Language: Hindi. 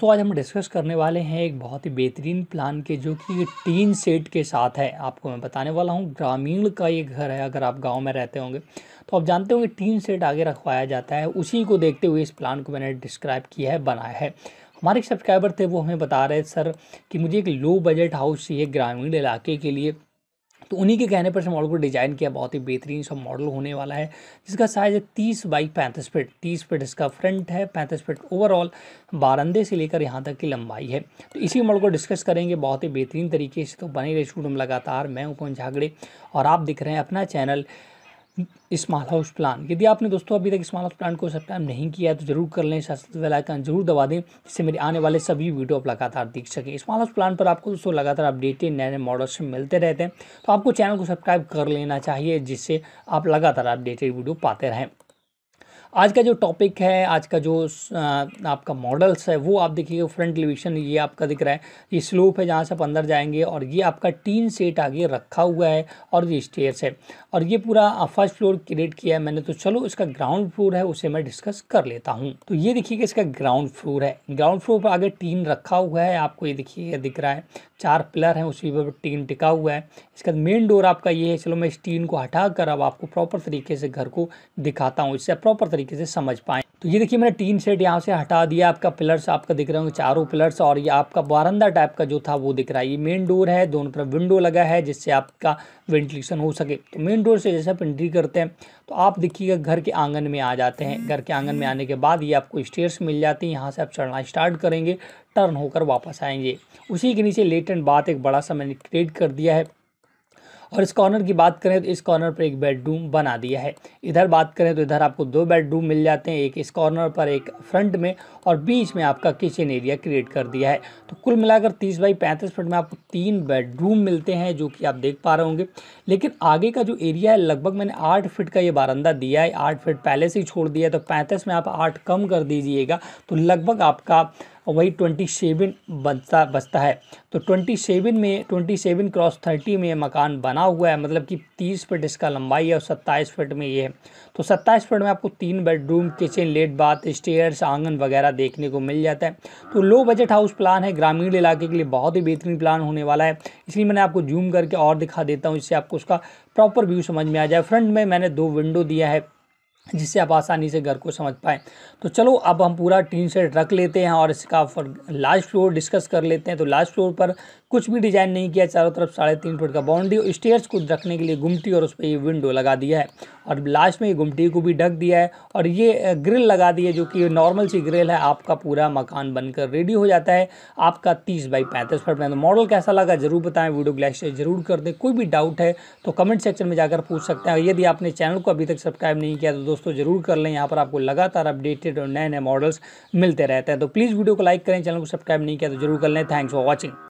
दोस्तों आज हम डिस्कस करने वाले हैं एक बहुत ही बेहतरीन प्लान के जो कि टीन सेट के साथ है आपको मैं बताने वाला हूँ ग्रामीण का ये घर है अगर आप गांव में रहते होंगे तो आप जानते होंगे टीन सेट आगे रखवाया जाता है उसी को देखते हुए इस प्लान को मैंने डिस्क्राइब किया है बनाया है हमारे सब्सक्राइबर थे वो हमें बता रहे सर कि मुझे एक लो बजट हाउस चाहिए ग्रामीण इलाके के लिए तो उन्हीं के कहने पर मॉडल को डिज़ाइन किया बहुत ही बेहतरीन सा मॉडल होने वाला है जिसका साइज़ है तीस बाई पैंतीस फिट तीस फिट इसका फ्रंट है पैंतीस फिट ओवरऑल बारंदे से लेकर यहाँ तक की लंबाई है तो इसी मॉडल को डिस्कस करेंगे बहुत ही बेहतरीन तरीके से तो बने रहे स्टूडियो लगातार मैं उपन झागड़े और आप दिख रहे हैं अपना चैनल स्मॉल हाउस प्लान यदि आपने दोस्तों अभी तक स्मॉल हाउस प्लान को सब्सक्राइब नहीं किया है तो जरूर कर लें साथ जरूर दबा दें जिससे मेरे आने वाले सभी वीडियो आप लगातार देख सकें स्मॉल हाउस प्लान पर आपको दोस्तों लगातार अपडेटेड नए नए मॉडल्स मिलते रहते हैं तो आपको चैनल को सब्सक्राइब कर लेना चाहिए जिससे आप लगातार अपडेटेड वीडियो पाते रहें आज का जो टॉपिक है आज का जो आपका मॉडल्स है वो आप देखिएगा फ्रंट एलिवेशन ये आपका दिख रहा है ये स्लोप है जहाँ से आप अंदर जाएंगे और ये आपका टीन सेट आगे रखा हुआ है और ये स्टेयर्स है और ये पूरा फर्स्ट फ्लोर क्रिएट किया है मैंने तो चलो इसका ग्राउंड फ्लोर है उसे मैं डिस्कस कर लेता हूँ तो ये देखिएगा इसका ग्राउंड फ्लोर है ग्राउंड फ्लोर पर आगे टीन रखा हुआ है आपको ये देखिए दिख रहा है चार पिलर हैं उसी पर टीन टिका हुआ है इसके बाद मेन डोर आपका ये है चलो मैं इस टीन को हटा कर अब आपको प्रॉपर तरीके से घर को दिखाता हूँ इससे प्रॉपर तरीके से समझ पाएँ तो ये देखिए मैंने टीन सेट यहाँ से हटा दिया आपका पिलर्स आपका दिख रहे होंगे चारों पिलर्स और ये आपका बारंदा टाइप का जो था वो दिख रहा है ये मेन डोर है दोनों तरफ विंडो लगा है जिससे आपका वेंटिलेशन हो सके तो मेन डोर से जैसे आप एंट्री करते हैं तो आप देखिएगा घर के आंगन में आ जाते हैं घर के आंगन में आने के बाद ये आपको स्टेयर्स मिल जाती हैं यहाँ से आप चढ़ना स्टार्ट करेंगे टर्न होकर वापस आएंगे उसी के नीचे लेट एंड बात एक बड़ा सा मैंने क्रिएट कर दिया है और इस कॉर्नर की बात करें तो इस कॉर्नर पर एक बेडरूम बना दिया है इधर बात करें तो इधर आपको दो बेडरूम मिल जाते हैं एक इस कॉर्नर पर एक फ्रंट में और बीच में आपका किचन एरिया क्रिएट कर दिया है तो कुल मिलाकर तीस बाई पैंतीस फिट में आपको तीन बेडरूम मिलते हैं जो कि आप देख पा रहे होंगे लेकिन आगे का जो एरिया है लगभग मैंने आठ फिट का ये बारंदा दिया है आठ फिट पहले से ही छोड़ दिया है तो पैंतीस में आप आठ कम कर दीजिएगा तो लगभग आपका और वही ट्वेंटी सेवन बनता बचता है तो ट्वेंटी सेवन में ट्वेंटी सेवन क्रॉस थर्टी में मकान बना हुआ है मतलब कि तीस फिट इसका लंबाई है और सत्ताईस फिट में ये है तो सत्ताईस फिट में आपको तीन बेडरूम किचन लेट बाथ स्टेयर्स आंगन वगैरह देखने को मिल जाता है तो लो बजट हाउस प्लान है ग्रामीण इलाके के लिए बहुत ही बेहतरीन प्लान होने वाला है इसलिए मैंने आपको जूम करके और दिखा देता हूँ इससे आपको उसका प्रॉपर व्यू समझ में आ जाए फ्रंट में मैंने दो विंडो दिया है जिससे आप आसानी से घर को समझ पाएँ तो चलो अब हम पूरा टीन सेट रख लेते हैं और इसका लास्ट फ्लोर डिस्कस कर लेते हैं तो लास्ट फ्लोर पर कुछ भी डिज़ाइन नहीं किया चारों तरफ साढ़े तीन फुट का बाउंड्री और स्टेयर्स को रखने के लिए गुमटी और उस पर ये विंडो लगा दिया है और लास्ट में ये गुमटी को भी ढक दिया है और ये ग्रिल लगा दी है जो कि नॉर्मल सी ग्रिल है आपका पूरा मकान बनकर रेडी हो जाता है आपका तीस बाई पैंतीस फुट में तो मॉडल कैसा लगा ज़रूर बताएं वीडियो ग्लैश शेयर जरूर कर दें कोई भी डाउट है तो कमेंट सेक्शन में जाकर पूछ सकते हैं यदि आपने चैनल को अभी तक सब्सक्राइब नहीं किया तो दोस्तों ज़रूर कर लें यहाँ पर आपको लगातार अपडेटेड और नए नए मॉडल्स मिलते रहते हैं तो प्लीज़ वीडियो को लाइक करें चैनल को सब्सक्राइब नहीं किया तो जरूर कर लें थैंक्स फॉर वॉचिंग